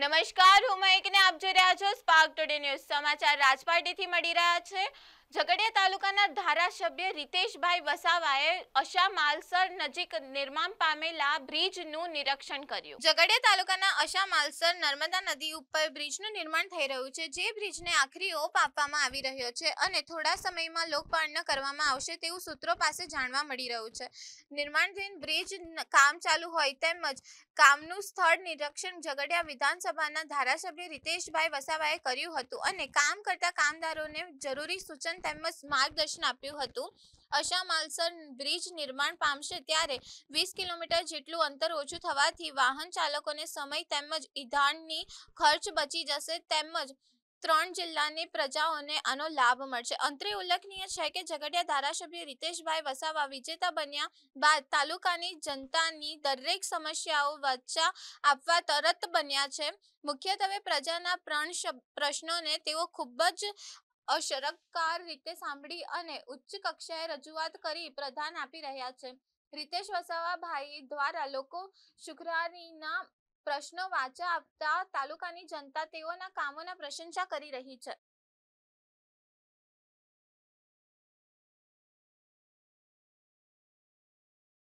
નમસ્કાર હું મહેકને આપ જોઈ રહ્યા છો સ્પાર્ક ટુડે ન્યૂઝ સમાચાર રાજપાટીથી મળી રહ્યા છે ઝઘડિયા તાલુકાના ધારાસભ્ય રીતેશભાઈ વસાવાએ અશા માલસર નજીક નિર્માણ પામેલા બ્રિજનું નિરીક્ષણ કર્યું ઝઘડિયા તાલુકાના અશા માલસર નર્મદા નદી ઉપર બ્રિજનું નિર્માણ થઈ રહ્યું છે જે બ્રિજને આખરી ઓપ આપવામાં આવી રહ્યો છે અને થોડા સમયમાં લોકપાળન કરવામાં આવશે તેવું સૂત્રો પાસે જાણવા મળી રહ્યું છે નિર્માણધીન બ્રિજ કામ ચાલુ હોય તેમજ કામનું સ્થળ નિરીક્ષણ ઝઘડિયા વિધાનસભાના ધારાસભ્ય રીતેશભાઈ વસાવાએ કર્યું હતું અને કામ કરતા કામદારોને જરૂરી સૂચન માર્ગદર્શન તેમજ માર્ગદર્શન આપ્યું હતું અશા માલસર બ્રિજ નિર્માણ પામશે ત્યારે વીસ કિલોમીટર જેટલું અંતર ઓછું થવાથી વાહન ચાલકોને સમય તેમજ ઈંધણની ખર્ચ બચી જશે તેમજ ત્રણ જિલ્લાની પ્રજાઓને આનો લાભ મળશે અંતરે ઉલ્લેખનીય છે કે ઝઘડિયા ધારાસભ્ય રીતેશભાઈ વસાવા વિજેતા બન્યા બાદ તાલુકાની જનતાની દરેક સમસ્યાઓ વચ્ચા આપવા તરત બન્યા છે મુખ્યત્વે પ્રજાના પ્રણ પ્રશ્નોને તેઓ ખૂબ જ અસરકાર રીતે સાંભળી અને ઉચ્ચ કક્ષાએ રજૂઆત કરી પ્રધાન આપી રહ્યા છે રીતેશ વસાવાભાઈ દ્વારા લોકો શુક્રવારીના પ્રશ્નો વાચા આપતા તાલુકાની જનતા તેઓના કામોના પ્રશંસા કરી રહી છે